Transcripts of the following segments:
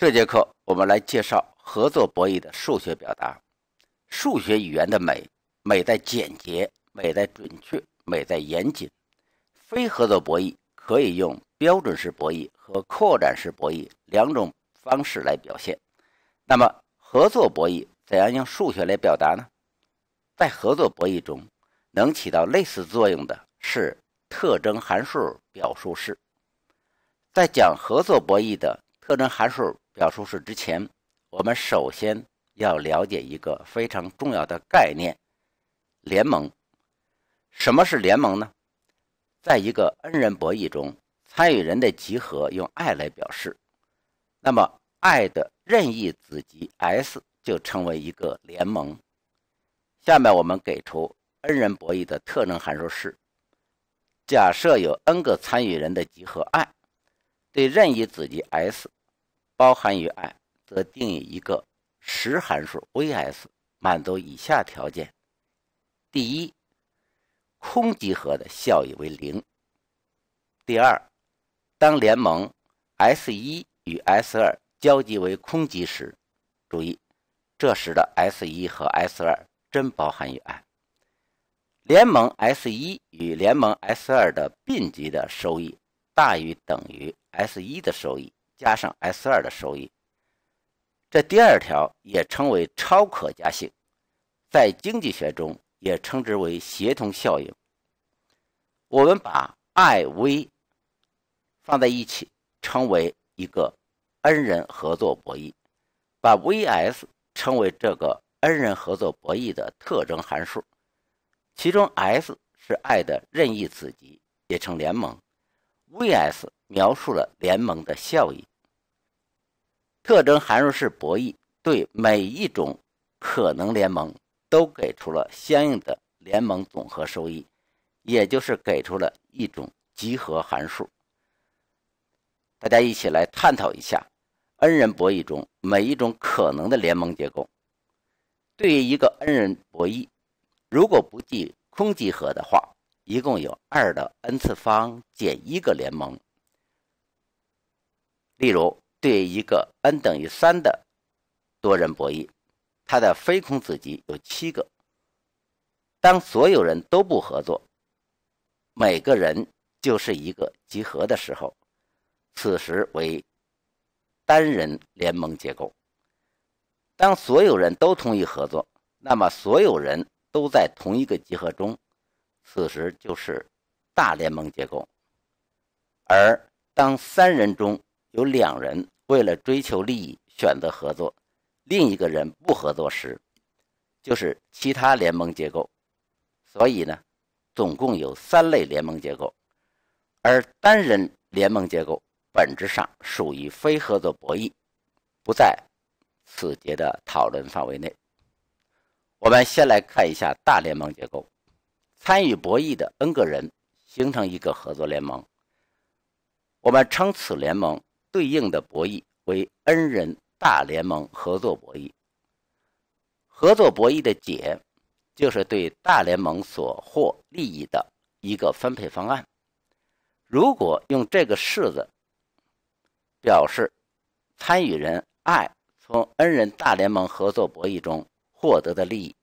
这节课我们来介绍合作博弈的数学表达。数学语言的美，美在简洁，美在准确，美在严谨。非合作博弈可以用标准式博弈和扩展式博弈两种方式来表现。那么合作博弈怎样用数学来表达呢？在合作博弈中，能起到类似作用的是特征函数表述式。在讲合作博弈的。特征函数表述式之前，我们首先要了解一个非常重要的概念——联盟。什么是联盟呢？在一个 n 人博弈中，参与人的集合用 I 来表示，那么 I 的任意子集 S 就成为一个联盟。下面我们给出 n 人博弈的特征函数式。假设有 n 个参与人的集合 I，对任意子集 S。包含于 i，则定义一个实函数 v_s 满足以下条件：第一，空集合的效益为零；第二，当联盟 s_1 与 s_2 交集为空集时，注意这时的 s_1 和 s_2 真包含于 i。联盟 s_1 与联盟 s_2 的并集的收益大于等于 s_1 的收益。加上 S 二的收益，这第二条也称为超可加性，在经济学中也称之为协同效应。我们把 i v 放在一起称为一个 n 人合作博弈，把 v s 称为这个 n 人合作博弈的特征函数，其中 S 是爱的任意子集，也称联盟 v s 描述了联盟的效益。特征函数式博弈对每一种可能联盟都给出了相应的联盟总和收益，也就是给出了一种集合函数。大家一起来探讨一下，n 人博弈中每一种可能的联盟结构。对于一个 n 人博弈，如果不计空集合的话，一共有二的 n 次方减一个联盟。例如，对一个 n 等于三的多人博弈，它的非空子集有七个。当所有人都不合作，每个人就是一个集合的时候，此时为单人联盟结构；当所有人都同意合作，那么所有人都在同一个集合中，此时就是大联盟结构；而当三人中，有两人为了追求利益选择合作，另一个人不合作时，就是其他联盟结构。所以呢，总共有三类联盟结构。而单人联盟结构本质上属于非合作博弈，不在此节的讨论范围内。我们先来看一下大联盟结构，参与博弈的 n 个人形成一个合作联盟，我们称此联盟。对应的博弈为恩人大联盟合作博弈，合作博弈的解就是对大联盟所获利益的一个分配方案。如果用这个式子表示参与人 i 从恩人大联盟合作博弈中获得的利益，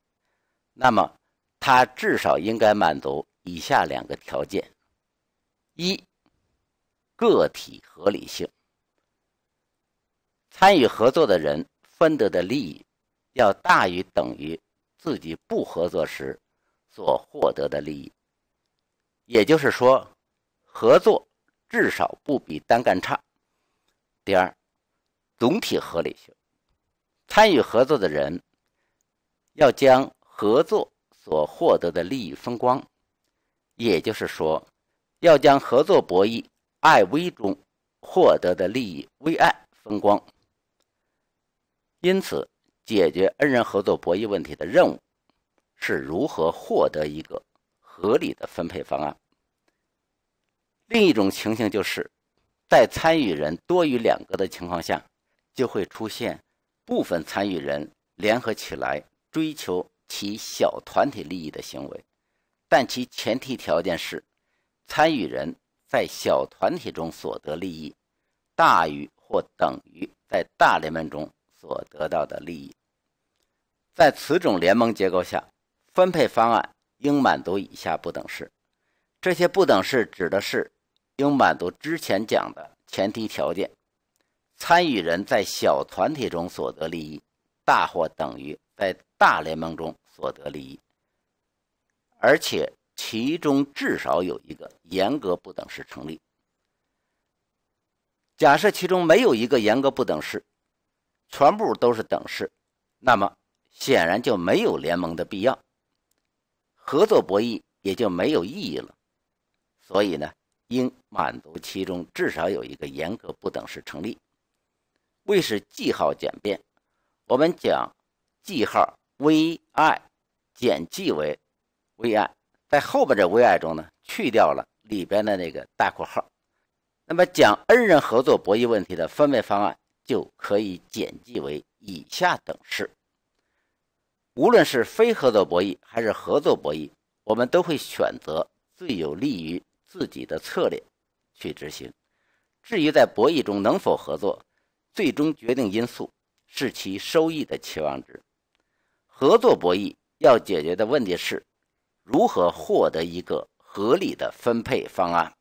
那么他至少应该满足以下两个条件：一个体合理性。参与合作的人分得的利益，要大于等于自己不合作时所获得的利益，也就是说，合作至少不比单干差。第二，总体合理性，参与合作的人要将合作所获得的利益分光，也就是说，要将合作博弈 i-v 中获得的利益 v-i 分光。因此，解决 n 人合作博弈问题的任务是如何获得一个合理的分配方案。另一种情形就是，在参与人多于两个的情况下，就会出现部分参与人联合起来追求其小团体利益的行为，但其前提条件是，参与人在小团体中所得利益大于或等于在大联盟中。所得到的利益，在此种联盟结构下，分配方案应满足以下不等式。这些不等式指的是应满足之前讲的前提条件：参与人在小团体中所得利益，大或等于在大联盟中所得利益，而且其中至少有一个严格不等式成立。假设其中没有一个严格不等式。全部都是等式，那么显然就没有联盟的必要，合作博弈也就没有意义了。所以呢，应满足其中至少有一个严格不等式成立。为使记号简便，我们讲记号 vi 减记为 vi，在后边的 vi 中呢，去掉了里边的那个大括号。那么讲 n 人合作博弈问题的分配方案。就可以简记为以下等式。无论是非合作博弈还是合作博弈，我们都会选择最有利于自己的策略去执行。至于在博弈中能否合作，最终决定因素是其收益的期望值。合作博弈要解决的问题是如何获得一个合理的分配方案。